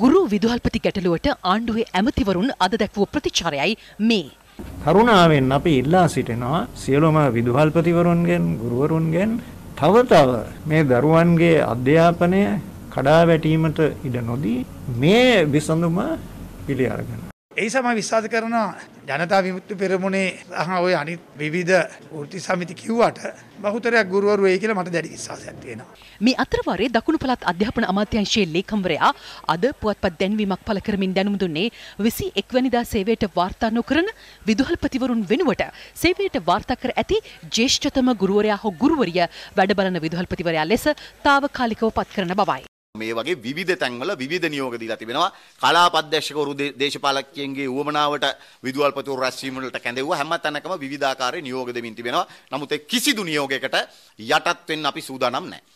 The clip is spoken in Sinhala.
ගුරු විදුහල්පති ගැටලුවට ආණ්ඩුවේ ඇමතිවරුන් අද දැක්වූ ප්‍රතිචාරයයි මේ. කරුණාවෙන් අපි ඉල්ලා සිටිනවා සියලුම විදුහල්පතිවරුන්ගෙන් ගුරුවරුන්ගෙන් තව තව මේ දරුවන්ගේ අධ්‍යාපනය කඩා වැටීමට ඉඩ නොදී මේ විසඳුම පිළි අරගෙන ඒ සම විශ්වාස කරනවා ජනතා විමුක්ති පෙරමුණේ සහ ওই අනිත් විවිධ වෘත්ති සමිති කිව්වට බහුතරයක් ගුරුවරු වෙයි කියලා මට දැඩි විශ්වාසයක් තියෙනවා. මේ අතරවරේ දකුණු පළාත් අධ්‍යාපන අමාත්‍යාංශයේ ලේකම්වරයා අද පුවත්පත් දැන්වීමක් පළ කරමින් දැනුම් දුන්නේ 21 වෙනිදා සේවයට වාර්තා නොකරන විදුහල්පතිවරුන් වෙනුවට සේවයට වාර්තා කර ඇති ජ්‍යෙෂ්ඨතම ගුරුවරයා හෝ ගුරුවරිය වැඩ බලන විදුහල්පතිවරයා ලෙස తాවකාලිකව පත් කරන බවයි. මේ වගේ විවිධ තැන්වල විවිධ නියෝග දීලා තිබෙනවා කලාප අධ්‍යක්ෂකවරු දේශපාලකයන්ගේ උවමනාවට විදුහල්පතිවරු රැස්වීම වලට කැඳෙව්වා හැම තැනකම විවිධාකාරයේ නියෝග දෙමින් තිබෙනවා නමුත් ඒ කිසිදු නියෝගයකට යටත් වෙන්න අපි සූදානම් නැහැ